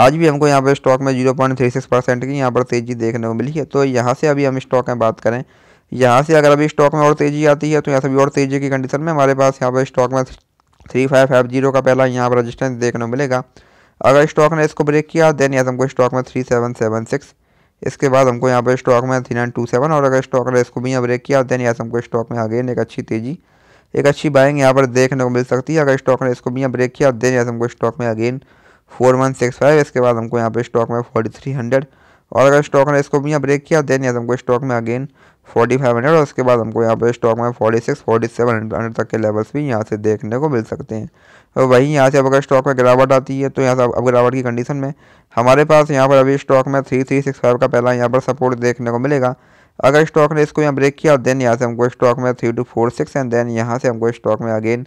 आज भी हमको यहाँ पर स्टॉक में zero point three six percent की यहाँ पर तेज़ी देखने को मिली है तो यहाँ से अभी हम स्टॉक में बात करें यहाँ से अगर अभी स्टॉक में और तेज़ी आती है तो यहाँ से भी और तेज़ी की कंडीशन में हमारे पास यहाँ पर स्टॉक में थ्री फाइव फाइव जीरो का पहला यहाँ पर रजिस्टेंस देखने को मिलेगा अगर स्टॉक ने इसको ब्रेक किया देन यहाँ से हमको स्टॉक में थ्री सेवन सेवन सिक्स इसके बाद हमको यहाँ पर स्टॉक में थ्री नाइन टू सेवन और अगर स्टॉक ने इसको भी यहाँ ब्रेक किया देन यहाँ से हमको स्टॉक में आगे एक अच्छी तेज़ी एक अच्छी बाइंग यहाँ पर देखने को मिल सकती है अगर स्टॉक ने इसको भी यहाँ ब्रेक किया देन यहाँ से हमको स्टॉक में again four one six five इसके बाद हमको यहाँ पे स्टॉक में फोर्टी थ्री हंड्रेड और अगर स्टॉक ने इसको भी यहाँ ब्रेक किया देन यहाँ हमको स्टॉक में अगेन फोर्टी फाइव हंड्रेड और उसके बाद हमको यहाँ पे स्टॉक में forty six forty seven hundred तक के लेवल्स भी यहाँ से देखने को मिल सकते हैं और तो वहीं यहाँ से अब अगर स्टॉक में गिरावट आती है तो यहाँ से अब गिरावट की कंडीशन में हमारे पास यहाँ पर अभी स्टॉक में थ्री थ्री सिक्स फाइव का पहला यहाँ पर सपोर्ट देखने को मिलेगा अगर स्टॉक ने इसको यहाँ ब्रेक किया देन यहाँ से हमको स्टॉक में three two four six and then यहाँ से हमको स्टॉक में अगेन